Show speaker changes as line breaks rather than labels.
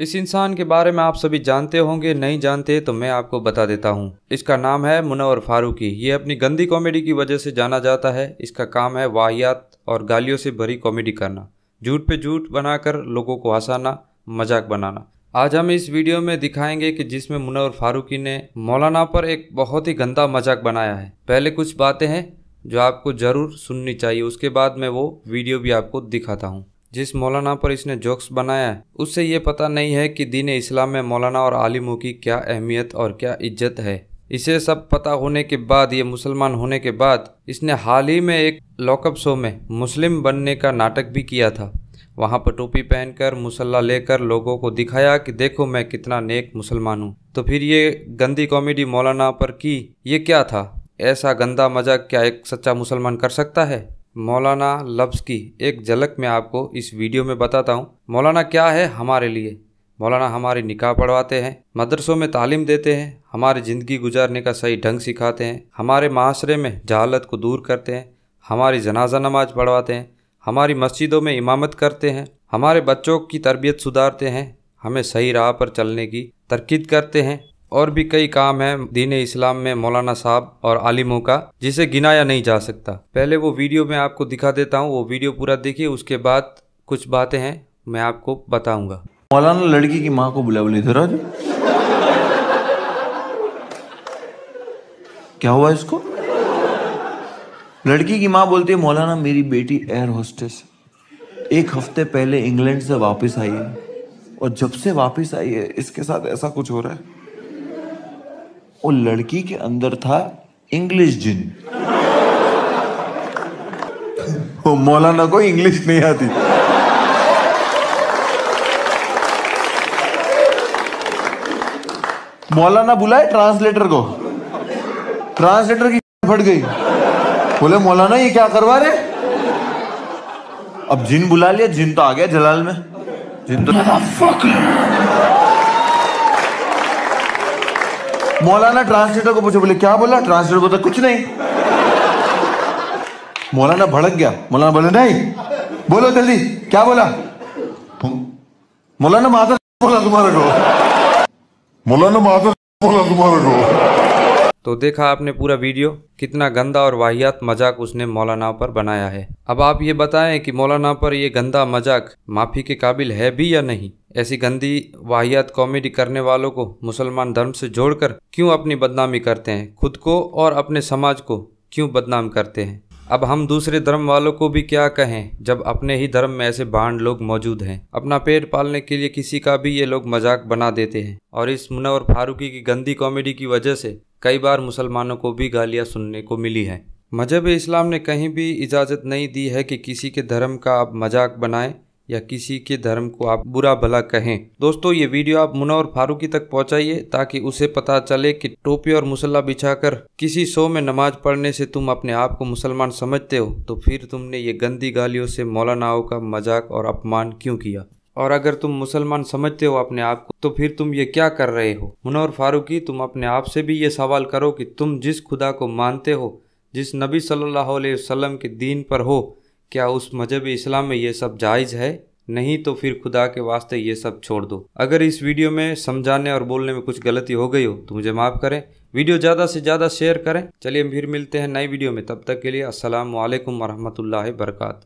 इस इंसान के बारे में आप सभी जानते होंगे नहीं जानते तो मैं आपको बता देता हूँ इसका नाम है मुनवर फारूकी ये अपनी गंदी कॉमेडी की वजह से जाना जाता है इसका काम है वाहियात और गालियों से भरी कॉमेडी करना झूठ पे झूठ बनाकर लोगों को हंसाना मजाक बनाना आज हम इस वीडियो में दिखाएंगे कि जिसमें मुनवर फारूकी ने मौलाना पर एक बहुत ही गंदा मजाक बनाया है पहले कुछ बातें हैं जो आपको ज़रूर सुननी चाहिए उसके बाद मैं वो वीडियो भी आपको दिखाता हूँ जिस मौलाना पर इसने जोक्स बनाया उससे ये पता नहीं है कि दीन इस्लाम में मौलाना और आलिमों की क्या अहमियत और क्या इज्जत है इसे सब पता होने के बाद ये मुसलमान होने के बाद इसने हाल ही में एक लॉकअप शो में मुस्लिम बनने का नाटक भी किया था वहाँ पर टोपी पहनकर मुसल्ला लेकर लोगों को दिखाया कि देखो मैं कितना नेक मुसलमान हूँ तो फिर ये गंदी कॉमेडी मौलाना पर की ये क्या था ऐसा गंदा मजाक क्या एक सच्चा मुसलमान कर सकता है मौलाना लफ्ज़ की एक झलक मैं आपको इस वीडियो में बताता हूँ मौलाना क्या है हमारे लिए मौलाना हमारी निकाह पढ़वाते हैं मदरसों में तालीम देते हैं हमारी ज़िंदगी गुजारने का सही ढंग सिखाते हैं हमारे माशरे में जहालत को दूर करते हैं हमारी जनाजा नमाज पढ़वाते हैं हमारी मस्जिदों में इमामत करते हैं हमारे बच्चों की तरबियत सुधारते हैं हमें सही राह पर चलने की तरकीद करते हैं और भी कई काम है दीन इस्लाम में मौलाना साहब और आलिमों का जिसे गिनाया नहीं जा सकता पहले वो वीडियो में आपको दिखा देता हूँ वो वीडियो पूरा देखिए उसके बाद कुछ बातें हैं मैं आपको बताऊंगा मौलाना
लड़की की माँ को बुला बुले इधर क्या हुआ इसको लड़की की माँ बोलती है मौलाना मेरी बेटी एयर होस्टेस एक हफ्ते पहले इंग्लैंड से वापस आई है और जब से वापस आई है इसके साथ ऐसा कुछ हो रहा है और लड़की के अंदर था इंग्लिश जिन वो मौलाना को इंग्लिश नहीं आती मौलाना बुलाए ट्रांसलेटर को ट्रांसलेटर की फट गई बोले मौलाना ये क्या करवा रहे अब जिन बुला लिया जिन तो आ गया जलाल में जिन तो मौलाना ट्रांसलेटर को पूछो बोले क्या बोला ट्रांसलेटर को तो कुछ नहीं मौलाना भड़क गया मौलाना बोले नहीं बोलो जल्दी क्या बोला मौलाना माता बोला तुम्हारे को मौलाना माता बोला तुम्हारे को
तो देखा आपने पूरा वीडियो कितना गंदा और वाहियात मजाक उसने मौलाना पर बनाया है अब आप ये बताएं कि मौलाना पर यह गंदा मजाक माफ़ी के काबिल है भी या नहीं ऐसी गंदी वाहियात कॉमेडी करने वालों को मुसलमान धर्म से जोड़कर क्यों अपनी बदनामी करते हैं खुद को और अपने समाज को क्यों बदनाम करते हैं अब हम दूसरे धर्म वालों को भी क्या कहें जब अपने ही धर्म में ऐसे बांड लोग मौजूद हैं अपना पेट पालने के लिए किसी का भी ये लोग मजाक बना देते हैं और इस मुनवर फारूकी की गंदी कॉमेडी की वजह से कई बार मुसलमानों को भी गालियाँ सुनने को मिली हैं मजहब इस्लाम ने कहीं भी इजाज़त नहीं दी है कि किसी के धर्म का आप मजाक बनाएं या किसी के धर्म को आप बुरा भला कहें दोस्तों ये वीडियो आप मुना और फारूकी तक पहुंचाइए ताकि उसे पता चले कि टोपी और मुसल्ला बिछाकर किसी शो में नमाज पढ़ने से तुम अपने आप को मुसलमान समझते हो तो फिर तुमने ये गंदी गालियों से मौलानाओं का मजाक और अपमान क्यों किया और अगर तुम मुसलमान समझते हो अपने आप को तो फिर तुम ये क्या कर रहे हो मुनोर फारूकी तुम अपने आप से भी ये सवाल करो कि तुम जिस खुदा को मानते हो जिस नबी सल्लल्लाहु अलैहि वसल्लम के दीन पर हो क्या उस मजहब इस्लाम में ये सब जायज़ है नहीं तो फिर खुदा के वास्ते ये सब छोड़ दो अगर इस वीडियो में समझाने और बोलने में कुछ गलती हो गई हो तो मुझे माफ़ करें वीडियो ज़्यादा से ज़्यादा शेयर करें चलिए फिर मिलते हैं नई वीडियो में तब तक के लिए वरहमत ला वर्का